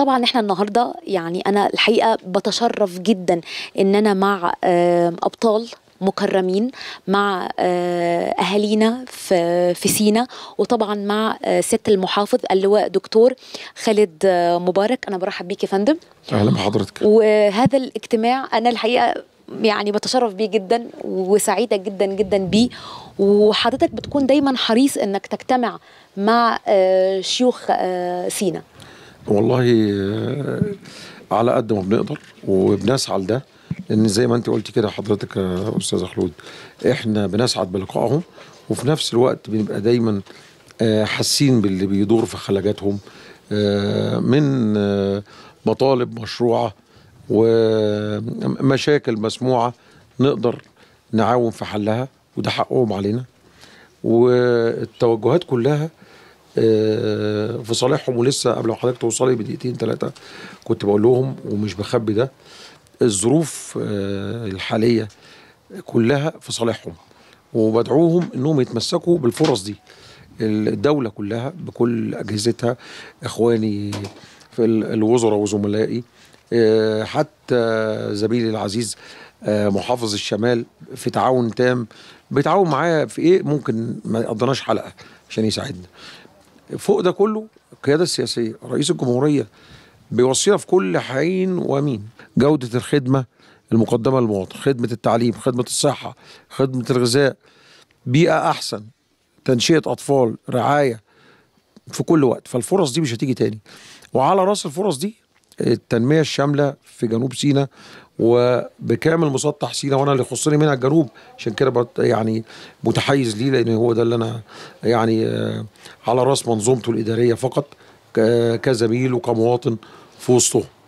طبعا احنا النهارده يعني انا الحقيقه بتشرف جدا ان انا مع ابطال مكرمين مع آه، اهالينا في في سينا وطبعا مع آه، ست المحافظ اللواء دكتور خالد آه، مبارك انا برحب بيك يا فندم اهلا بحضرتك وهذا الاجتماع انا الحقيقه يعني بتشرف بيه جدا وسعيده جدا جدا بيه وحضرتك بتكون دايما حريص انك تجتمع مع شيوخ سينا والله آه، على قد ما بنقدر وبنسعى لده لان زي ما انت قلت كده حضرتك يا آه، استاذ خلود احنا بنسعد بلقائهم وفي نفس الوقت بنبقى دايما آه، حاسين باللي بيدور في خلاجاتهم من مطالب مشروعه ومشاكل مسموعه نقدر نعاون في حلها وده حقهم علينا والتوجهات كلها آه، في صالحهم ولسه قبل ما حضرتك توصلي بدقيقتين ثلاثه كنت بقول لهم ومش بخبي ده الظروف آه، الحاليه كلها في صالحهم وبدعوهم انهم يتمسكوا بالفرص دي الدوله كلها بكل اجهزتها اخواني في الوزراء وزملائي آه، حتى زميلي العزيز محافظ الشمال في تعاون تام بيتعاون معايا في ايه ممكن ما قضيناش حلقه عشان يساعدنا فوق ده كله القياده السياسيه رئيس الجمهوريه بيوصينا في كل حين ومين جوده الخدمه المقدمه للمواطن خدمه التعليم خدمه الصحه خدمه الغذاء بيئه احسن تنشئه اطفال رعايه في كل وقت فالفرص دي مش هتيجي تاني وعلى راس الفرص دي التنميه الشامله في جنوب سيناء وبكامل مسطح سينا وانا اللي خصني منها الجنوب عشان كده يعني متحيز ليه لان هو ده اللي انا يعني آه، على راس منظومته الاداريه فقط كزميل وكمواطن في وسطهم